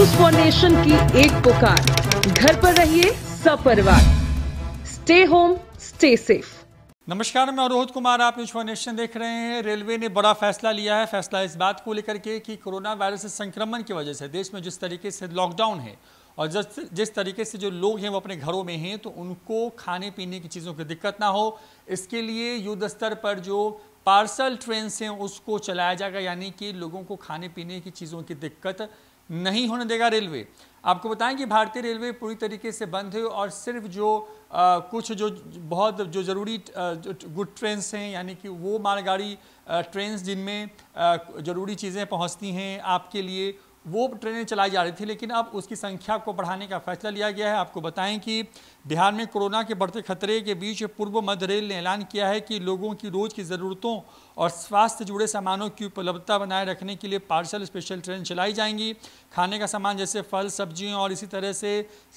news for nation की एक पुकार घर पर रहिए सपरिवार स्टे होम स्टे सेफ नमस्कार मैं रोहित कुमार आप न्यूज फॉर नेशन देख रहे हैं रेलवे ने बड़ा फैसला लिया है फैसला इस बात को लेकर के कि कोरोना वायरस संक्रमण की वजह से देश में जिस तरीके से लॉकडाउन है और जिस जिस तरीके से जो लोग हैं वो अपने घरों में हैं तो उनको खाने पीने की चीज़ों की दिक्कत ना हो इसके लिए युद्ध स्तर पर जो पार्सल ट्रेन से उसको चलाया जाएगा यानी कि लोगों को खाने पीने की चीज़ों की दिक्कत नहीं होने देगा रेलवे आपको बताएं कि भारतीय रेलवे पूरी तरीके से बंद है और सिर्फ जो आ, कुछ जो बहुत जो ज़रूरी गुड ट्रेन्स हैं यानी कि वो मालगाड़ी ट्रेन जिनमें ज़रूरी चीज़ें पहुंचती हैं आपके लिए वो ट्रेनें चलाई जा रही थी लेकिन अब उसकी संख्या को बढ़ाने का फैसला लिया गया है आपको बताएं कि बिहार में कोरोना के बढ़ते खतरे के बीच पूर्व मध्य रेल ने ऐलान किया है कि लोगों की रोज की ज़रूरतों और स्वास्थ्य जुड़े सामानों की उपलब्धता बनाए रखने के लिए पार्सल स्पेशल ट्रेन चलाई जाएंगी खाने का सामान जैसे फल सब्जियों और इसी तरह से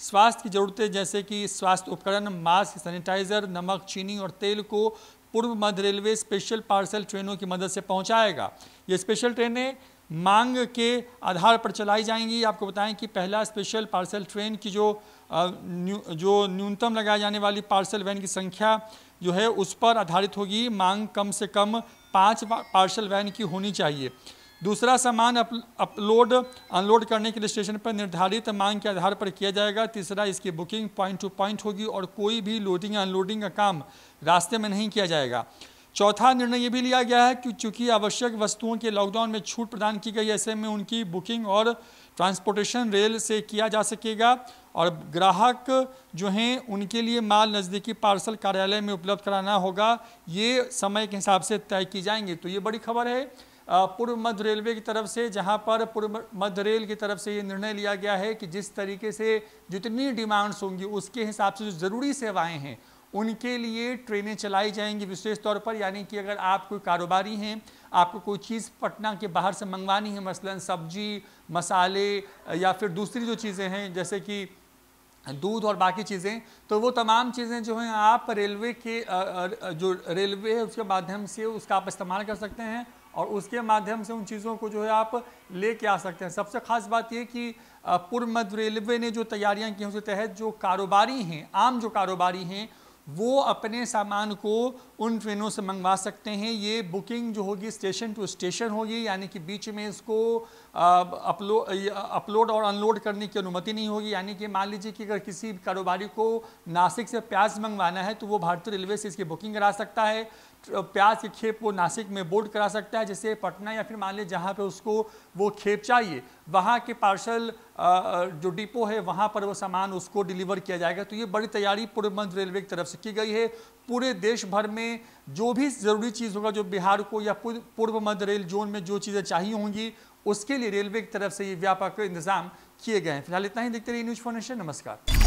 स्वास्थ्य की ज़रूरतें जैसे कि स्वास्थ्य उपकरण मास्क सैनिटाइज़र नमक चीनी और तेल को पूर्व मध्य रेलवे स्पेशल पार्सल ट्रेनों की मदद से पहुंचाएगा ये स्पेशल ट्रेनें मांग के आधार पर चलाई जाएंगी आपको बताएं कि पहला स्पेशल पार्सल ट्रेन की जो न्यू, जो न्यूनतम लगाई जाने वाली पार्सल वैन की संख्या जो है उस पर आधारित होगी मांग कम से कम पाँच पार्सल वैन की होनी चाहिए दूसरा सामान अपलोड अनलोड करने के लिए स्टेशन पर निर्धारित मांग के आधार पर किया जाएगा तीसरा इसकी बुकिंग पॉइंट टू पॉइंट होगी और कोई भी लोडिंग अनलोडिंग का काम रास्ते में नहीं किया जाएगा चौथा निर्णय ये भी लिया गया है कि चूंकि आवश्यक वस्तुओं के लॉकडाउन में छूट प्रदान की गई ऐसे में उनकी बुकिंग और ट्रांसपोर्टेशन रेल से किया जा सकेगा और ग्राहक जो हैं उनके लिए माल नज़दीकी पार्सल कार्यालय में उपलब्ध कराना होगा ये समय के हिसाब से तय की जाएंगी तो ये बड़ी खबर है पूर्व मध्य रेलवे की तरफ से जहां पर पूर्व मध्य रेल की तरफ से ये निर्णय लिया गया है कि जिस तरीके से जितनी डिमांड्स होंगी उसके हिसाब से जो ज़रूरी सेवाएं हैं उनके लिए ट्रेनें चलाई जाएंगी विशेष तौर पर यानी कि अगर आप कोई कारोबारी हैं आपको कोई चीज़ पटना के बाहर से मंगवानी है मसलन सब्जी मसाले या फिर दूसरी जो चीज़ें हैं जैसे कि दूध और बाकी चीज़ें तो वो तमाम चीज़ें जो हैं आप रेलवे के जो रेलवे है उसके माध्यम से उसका आप इस्तेमाल कर सकते हैं और उसके माध्यम से उन चीज़ों को जो है आप ले कर आ सकते हैं सबसे ख़ास बात ये कि पूर्व मध्य रेलवे ने जो तैयारियां की हैं उसके तहत जो कारोबारी हैं आम जो कारोबारी हैं वो अपने सामान को उन ट्रेनों से मंगवा सकते हैं ये बुकिंग जो होगी स्टेशन टू स्टेशन होगी यानी कि बीच में इसको अपलोड और अनलोड करने की अनुमति नहीं होगी यानी कि मान लीजिए कि अगर किसी कारोबारी को नासिक से प्याज मंगवाना है तो वो भारतीय रेलवे से इसकी बुकिंग करा सकता है तो प्याज की खेप वो नासिक में बोर्ड करा सकता है जैसे पटना या फिर मान लीजिए जहाँ पे उसको वो खेप चाहिए वहाँ के पार्सल जो डिपो है वहाँ पर वो सामान उसको डिलीवर किया जाएगा तो ये बड़ी तैयारी पूर्व मध्य रेलवे की तरफ से की गई है पूरे देश भर में जो भी ज़रूरी चीज़ होगा जो बिहार को या पूर्व मध्य रेल जोन में जो चीज़ें चाहिए होंगी उसके लिए रेलवे की तरफ से ये व्यापक इंतजाम किए गए हैं फिलहाल इतना ही देखते रहिए न्यूज फोनेशन नमस्कार